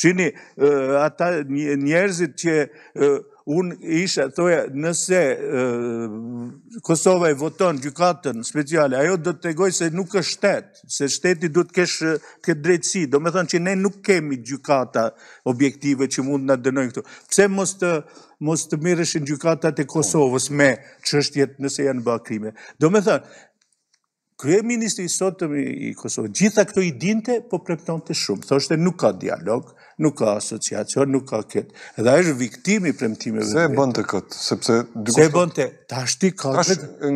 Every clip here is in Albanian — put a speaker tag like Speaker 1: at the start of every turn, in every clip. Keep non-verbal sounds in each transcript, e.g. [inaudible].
Speaker 1: Shini, ata njerëzit që unë isha, thoja, nëse Kosova e voton gjukatën speciale, ajo do të tegoj se nuk është shtetë, se shteti do të keshë të këtë drejtësi, do me thonë që ne nuk kemi gjukata objektive që mund në dënojnë këtu. Pse mos të mos të mirëshin gjukatat e Kosovës me qështjet nëse janë bakrime. krime. Do me thënë, Krye Ministri i sotëm i Kosovë, gjitha këto i dinte, po prepton të shumë. Thoshte nuk ka dialog, nuk ka asociacion, nuk ka këtë. Edhe është viktimi premtimeve. Se e bënd të këtë? Sepse, se e bënd të ta ka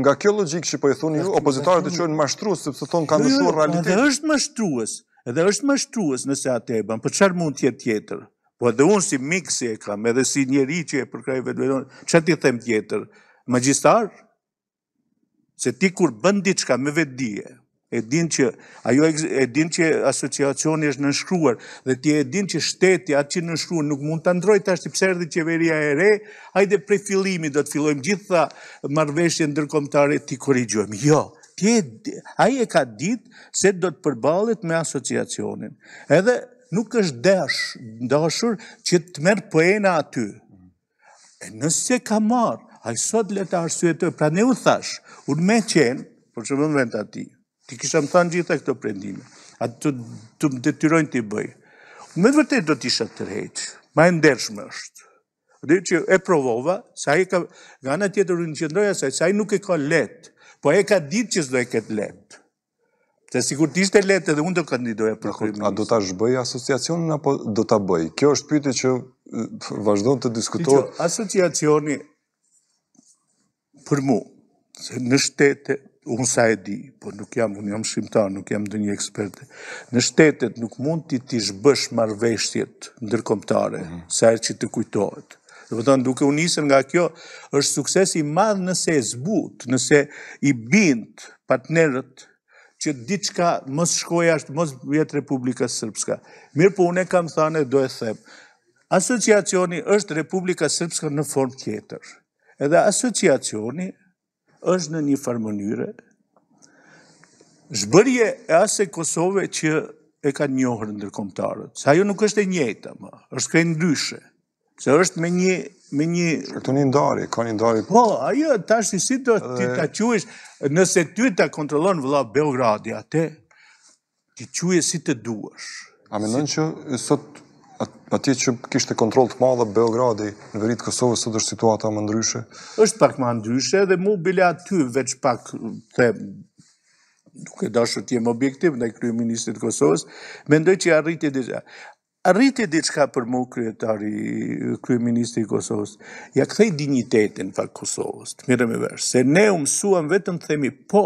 Speaker 1: Nga kjo logikë që po e thoni ju, opozitarët e qënë mashtruës, sepse thonë ka nëshuar jo, jo, realitet. Edhe është mashtruës, edhe është mashtruës nëse atë e bënd, për po qërë mund tjetë tjetër? Po edhe unë si mikësi e kam, edhe si njeri që e përkrajve dhe dhe ti them tjetër? dhe se ti kur bën diçka me vetë dije, e din që ajo e din që asociacioni është nënshkruar dhe ti e din që shteti atë që nënshkruan nuk mund ta ndrojë tash ti pse erdhi qeveria e re, ajde prej filimi do të fillojmë gjitha marrëveshje ndërkombëtare ti korrigjojmë. Jo, ti ai e ka ditë se do të përballet me asociacionin. Edhe nuk është dashur që të merë poena aty. E nëse ka marë, sot le të arsye të, pra ne u thash, unë me qenë, për që mëmë vend ati, ti kisha më thanë gjitha këto prendime, atë të, të më detyrojnë të i bëjë. Me të vërtet do t'isha të rejtë, ma e ndershme është. Dhe që e provova, sa e ka, nga në tjetër në qëndroja, sa, sa e nuk e ka letë, po e ka ditë që s'do e këtë letë. Se t'ishtë e letë edhe unë do kandidoja për kërëmisë. A do t'a shbëj asociacionin apo do t'a bëj? Kjo është pyte që vazhdojnë të diskutohet. Asociacioni, për mu, se në shtete, unë sa e di, po nuk jam, unë jam shqimtar, nuk jam dë një eksperte, në shtetet nuk mund ti t'i shbësh marveshtjet ndërkomtare, mhm. sa e që të kujtohet. Dhe përton, po duke unisën nga kjo, është sukses i madhë nëse e zbut, nëse i bind partnerët që diçka mos shkoj ashtë, mos vjetë Republika Srpska. Mirë po, unë e kam thane, do e them. Asociacioni është Republika Srpska në formë tjetër. Edhe asociacioni është në një farë mënyre zhbërje e ase e Kosove që e ka njohër në nërkomtarët, Sa jo nuk është e njëta, ma. është krejnë ndryshe. Se është me një... Me një... Këtu një ndari, ka një ndari... Po, ajo, ta shi si do të ta quesh, nëse ty ta kontrolon vëlla Beogradi, atë, ti quesh si të duash. A me nënë që sot ti që kishte kontrol të madhe Beogradi në veritë Kosovës sot është situata më ndryshe. Është pak më ndryshe dhe mu bila aty veç pak të duke dashur të jem objektiv ndaj kryeministit të Kosovës, mendoj që arriti diçka. Arriti diçka për mu kryetari kryeministi i Kosovës. Ja kthej dignitetin fa Kosovës. Të mirë me vesh, se ne u mësuam vetëm themi po,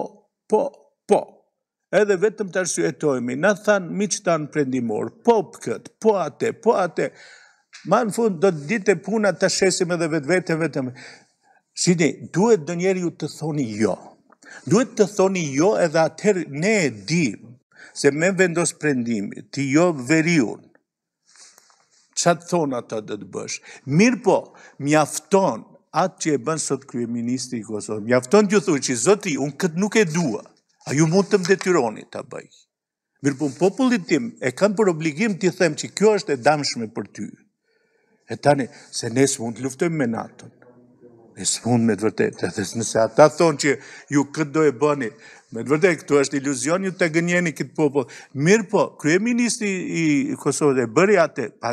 Speaker 1: po, po edhe vetëm të arsuetojmi, në thanë miqëtan prendimor, po për këtë, po atë, po atë, ma në fundë do të ditë e puna të shesim edhe vetë vetëm, vetëm. Shini, duhet dë njeri ju të thoni jo, duhet të thoni jo edhe atër ne e di, se me vendos prendimi, ti jo veriun, që të thonë ato dhe të bësh, mirë po, mjafton, atë që e bënë sot kërë ministri i Kosovë, mjafton të ju thujë që zoti, unë këtë nuk e duha, A ju mund të më detyroni të bëj. Mirë po, popullit tim e kam për obligim të them që kjo është e damshme për ty. E tani, se ne së mund të luftojmë me natën. Ne së mund me të vërtet. nëse ata thonë që ju këtë do e bëni, me të vërtet, këtu është iluzion ju të gënjeni këtë popull. Mirë po, krye ministri i Kosovë dhe bëri atë, pa,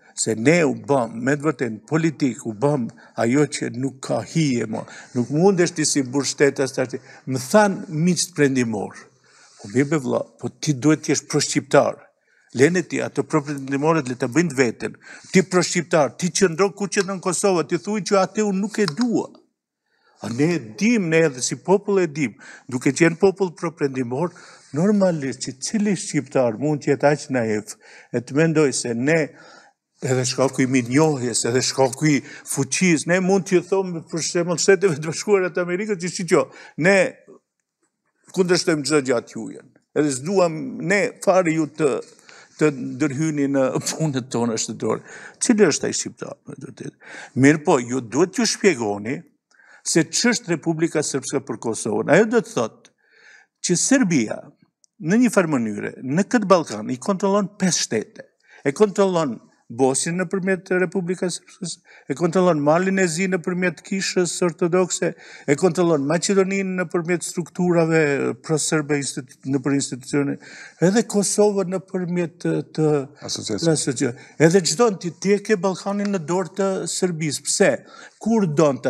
Speaker 1: se ne u bëmë, me dëvërten politik u bëm, ajo që nuk ka hije mo, nuk mund eshte si bërshtetës të më than miqët prendimor, po mi be vla, po ti duhet të jesh proshqiptar, lene ti ato proprendimoret le të bëjnë vetën, ti proshqiptar, ti qëndro ku qëndro në Kosovë, ti thuj që ate unë nuk e dua, a ne e dim, ne edhe si popull e dim, duke qenë popull proprendimor, normalisht që cili shqiptar mund të jetë aqë naif, e të mendoj se ne, edhe shkallë kuj minjohjes, edhe shkallë kuj fuqis, ne mund të thomë për shemën shteteve të bashkuarët Amerikës, që që që, ne kundështëm gjithë gjatë jujen, edhe zduam ne fare ju të të ndërhyni në [laughs] punët tonë dorë, Cilë është taj shqiptarë? Mirë po, ju duhet ju shpjegoni se që është Republika Sërpska për Kosovën. Ajo dhe të thotë që Serbia në një farë mënyre, në këtë Balkan, i kontrolon 5 shtete, e kontrolon Bosin në përmjet Republikës Srpsës, e kontrolon Malin e Zi në përmjet Kishës Ortodokse, e kontrolon Macedonin në përmjet strukturave prosërbe në për institucionit, edhe Kosovë në përmjet të asociacionit. Edhe gjithon të tjeke Balkanin në dorë të Sërbis. Pse? Kur donë të